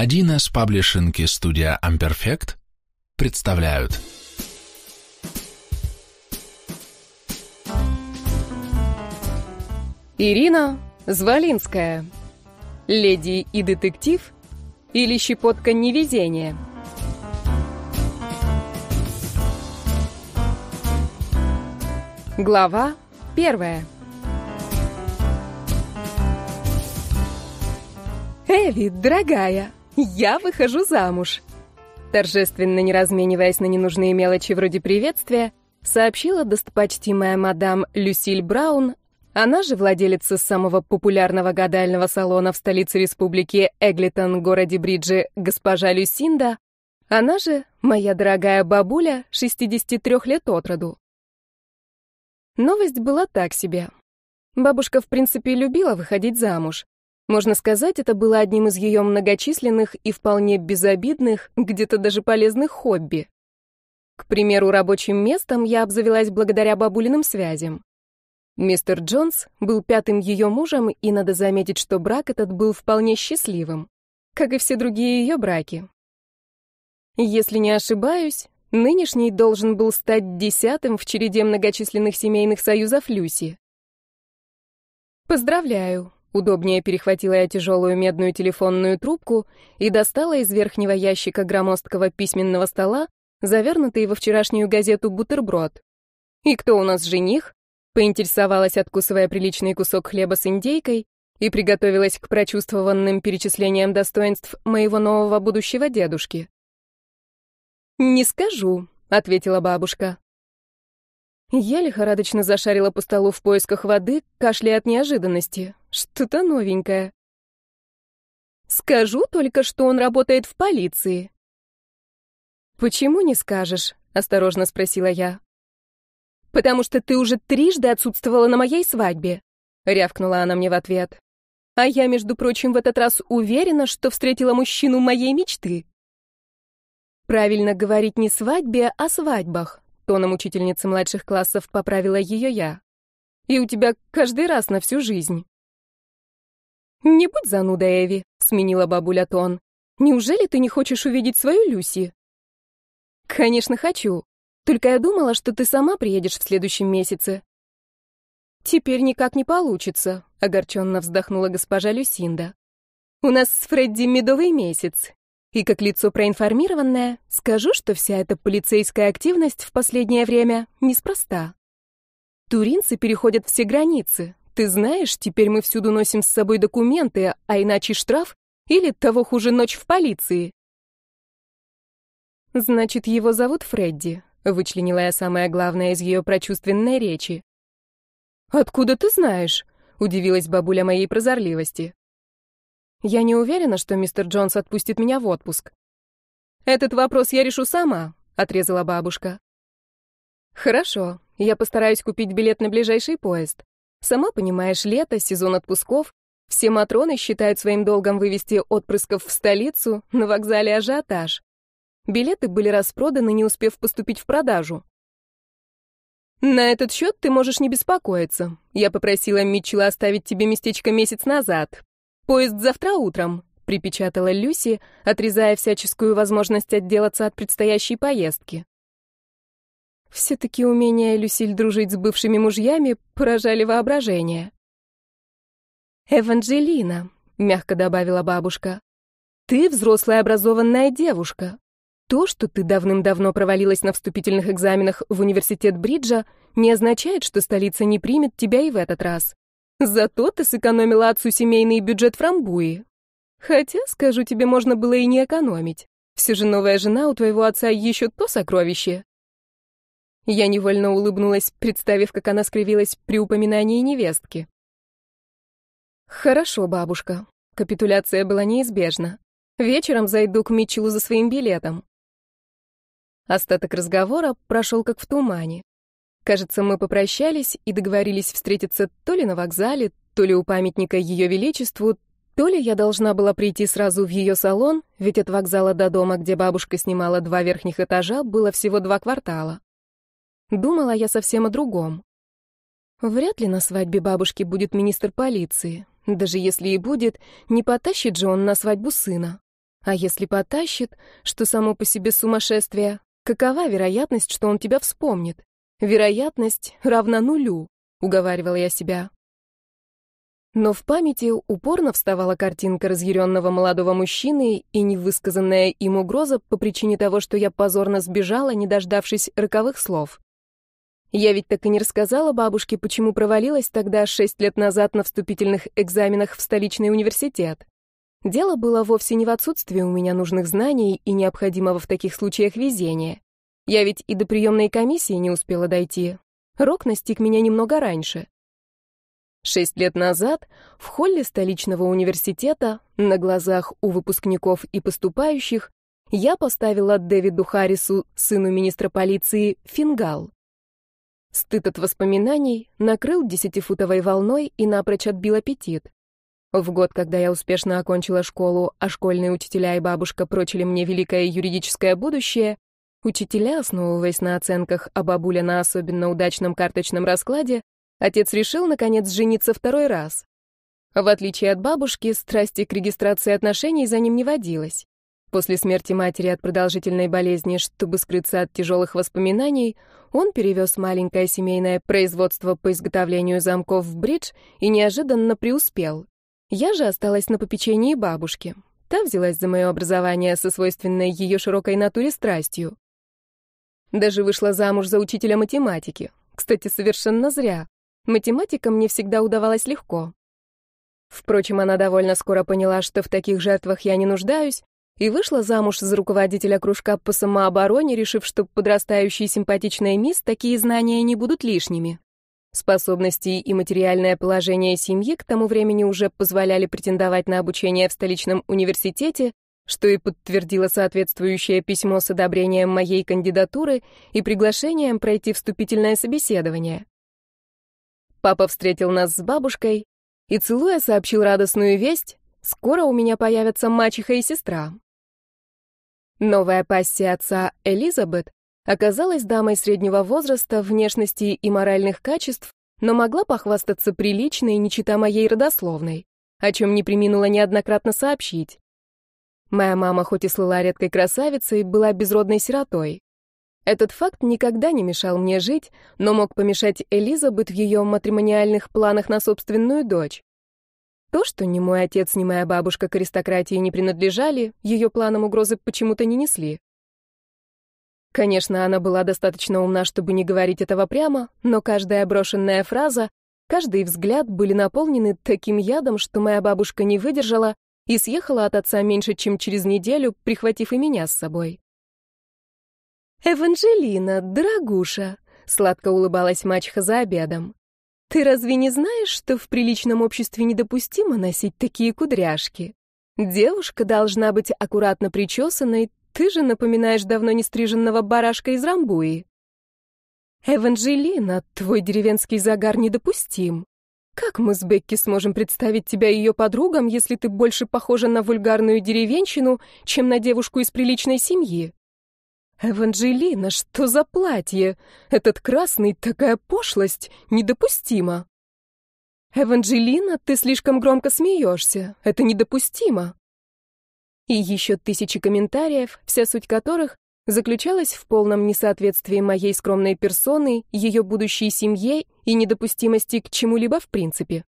Один из паблишинки студия Amperfect представляют. Ирина Звалинская. Леди и детектив или щепотка невезения. Глава первая. Эви, дорогая, я выхожу замуж. Торжественно, не размениваясь на ненужные мелочи вроде приветствия, сообщила достопочтимая мадам Люсиль Браун, она же владелица самого популярного гадального салона в столице республики Эглитон, городе Бриджи, госпожа Люсинда, она же моя дорогая бабуля 63 лет от роду. Новость была так себе. Бабушка, в принципе, любила выходить замуж. Можно сказать, это было одним из ее многочисленных и вполне безобидных, где-то даже полезных хобби. К примеру, рабочим местом я обзавелась благодаря бабулиным связям. Мистер Джонс был пятым ее мужем, и надо заметить, что брак этот был вполне счастливым, как и все другие ее браки. Если не ошибаюсь, нынешний должен был стать десятым в череде многочисленных семейных союзов Люси. «Поздравляю, Удобнее перехватила я тяжелую медную телефонную трубку и достала из верхнего ящика громоздкого письменного стола завернутый во вчерашнюю газету бутерброд. «И кто у нас жених?» — поинтересовалась, откусывая приличный кусок хлеба с индейкой, и приготовилась к прочувствованным перечислениям достоинств моего нового будущего дедушки. «Не скажу», — ответила бабушка. Я лихорадочно зашарила по столу в поисках воды, кашляя от неожиданности. Что-то новенькое. Скажу только, что он работает в полиции. Почему не скажешь? осторожно спросила я. Потому что ты уже трижды отсутствовала на моей свадьбе, рявкнула она мне в ответ. А я, между прочим, в этот раз уверена, что встретила мужчину моей мечты. Правильно говорить не свадьбе, а свадьбах, тоном учительницы младших классов поправила ее я. И у тебя каждый раз на всю жизнь. «Не будь зануда, Эви», — сменила бабуля тон. «Неужели ты не хочешь увидеть свою Люси?» «Конечно, хочу. Только я думала, что ты сама приедешь в следующем месяце». «Теперь никак не получится», — огорченно вздохнула госпожа Люсинда. «У нас с Фредди медовый месяц. И как лицо проинформированное, скажу, что вся эта полицейская активность в последнее время неспроста. Туринцы переходят все границы, ты знаешь, теперь мы всюду носим с собой документы, а иначе штраф или того хуже ночь в полиции. Значит, его зовут Фредди, вычленила я самое главное из ее прочувственной речи. Откуда ты знаешь? удивилась бабуля моей прозорливости. Я не уверена, что мистер Джонс отпустит меня в отпуск. Этот вопрос я решу сама, отрезала бабушка. Хорошо, я постараюсь купить билет на ближайший поезд. Сама понимаешь, лето, сезон отпусков. Все матроны считают своим долгом вывести отпрысков в столицу, на вокзале ажиотаж. Билеты были распроданы, не успев поступить в продажу. «На этот счет ты можешь не беспокоиться. Я попросила Митчела оставить тебе местечко месяц назад. Поезд завтра утром», — припечатала Люси, отрезая всяческую возможность отделаться от предстоящей поездки. Все-таки умение Люсиль дружить с бывшими мужьями поражали воображение. «Эванжелина», — мягко добавила бабушка, — «ты взрослая образованная девушка. То, что ты давным-давно провалилась на вступительных экзаменах в университет Бриджа, не означает, что столица не примет тебя и в этот раз. Зато ты сэкономила отцу семейный бюджет Фрамбуи. Хотя, скажу тебе, можно было и не экономить. Все же новая жена у твоего отца еще то сокровище. Я невольно улыбнулась, представив, как она скривилась при упоминании невестки. «Хорошо, бабушка. Капитуляция была неизбежна. Вечером зайду к Митчеллу за своим билетом». Остаток разговора прошел как в тумане. Кажется, мы попрощались и договорились встретиться то ли на вокзале, то ли у памятника Ее Величеству, то ли я должна была прийти сразу в ее салон, ведь от вокзала до дома, где бабушка снимала два верхних этажа, было всего два квартала. Думала я совсем о другом. Вряд ли на свадьбе бабушки будет министр полиции. Даже если и будет, не потащит же он на свадьбу сына. А если потащит, что само по себе сумасшествие, какова вероятность, что он тебя вспомнит? Вероятность равна нулю, уговаривала я себя. Но в памяти упорно вставала картинка разъяренного молодого мужчины и невысказанная им угроза по причине того, что я позорно сбежала, не дождавшись роковых слов. Я ведь так и не рассказала бабушке, почему провалилась тогда шесть лет назад на вступительных экзаменах в столичный университет. Дело было вовсе не в отсутствии у меня нужных знаний и необходимого в таких случаях везения. Я ведь и до приемной комиссии не успела дойти. Рок настиг меня немного раньше. Шесть лет назад в холле столичного университета на глазах у выпускников и поступающих я поставила Дэвиду Харрису, сыну министра полиции, фингал. Стыд от воспоминаний накрыл десятифутовой волной и напрочь отбил аппетит. В год, когда я успешно окончила школу, а школьные учителя и бабушка прочили мне великое юридическое будущее, учителя, основываясь на оценках, а бабуля на особенно удачном карточном раскладе, отец решил, наконец, жениться второй раз. В отличие от бабушки, страсти к регистрации отношений за ним не водилось. После смерти матери от продолжительной болезни, чтобы скрыться от тяжелых воспоминаний, он перевез маленькое семейное производство по изготовлению замков в Бридж и неожиданно преуспел. Я же осталась на попечении бабушки. Та взялась за мое образование со свойственной ее широкой натуре страстью. Даже вышла замуж за учителя математики. Кстати, совершенно зря. Математика мне всегда удавалась легко. Впрочем, она довольно скоро поняла, что в таких жертвах я не нуждаюсь, и вышла замуж за руководителя кружка по самообороне, решив, что подрастающий симпатичный мисс такие знания не будут лишними. Способности и материальное положение семьи к тому времени уже позволяли претендовать на обучение в столичном университете, что и подтвердило соответствующее письмо с одобрением моей кандидатуры и приглашением пройти вступительное собеседование. Папа встретил нас с бабушкой и, целуя, сообщил радостную весть, «Скоро у меня появятся мачеха и сестра». Новая пассия отца Элизабет оказалась дамой среднего возраста, внешности и моральных качеств, но могла похвастаться приличной, не чита моей родословной, о чем не приминула неоднократно сообщить. Моя мама, хоть и слыла редкой красавицей, была безродной сиротой. Этот факт никогда не мешал мне жить, но мог помешать Элизабет в ее матримониальных планах на собственную дочь. То, что ни мой отец, ни моя бабушка к аристократии не принадлежали, ее планам угрозы почему-то не несли. Конечно, она была достаточно умна, чтобы не говорить этого прямо, но каждая брошенная фраза, каждый взгляд были наполнены таким ядом, что моя бабушка не выдержала и съехала от отца меньше, чем через неделю, прихватив и меня с собой. «Эванжелина, дорогуша!» — сладко улыбалась мачеха за обедом. «Ты разве не знаешь, что в приличном обществе недопустимо носить такие кудряшки? Девушка должна быть аккуратно причесанной, ты же напоминаешь давно нестриженного барашка из Рамбуи». «Эванжелина, твой деревенский загар недопустим. Как мы с Бекки сможем представить тебя ее подругам, если ты больше похожа на вульгарную деревенщину, чем на девушку из приличной семьи?» «Эванжелина, что за платье? Этот красный, такая пошлость, недопустимо!» «Эванжелина, ты слишком громко смеешься, это недопустимо!» И еще тысячи комментариев, вся суть которых заключалась в полном несоответствии моей скромной персоны, ее будущей семье и недопустимости к чему-либо в принципе.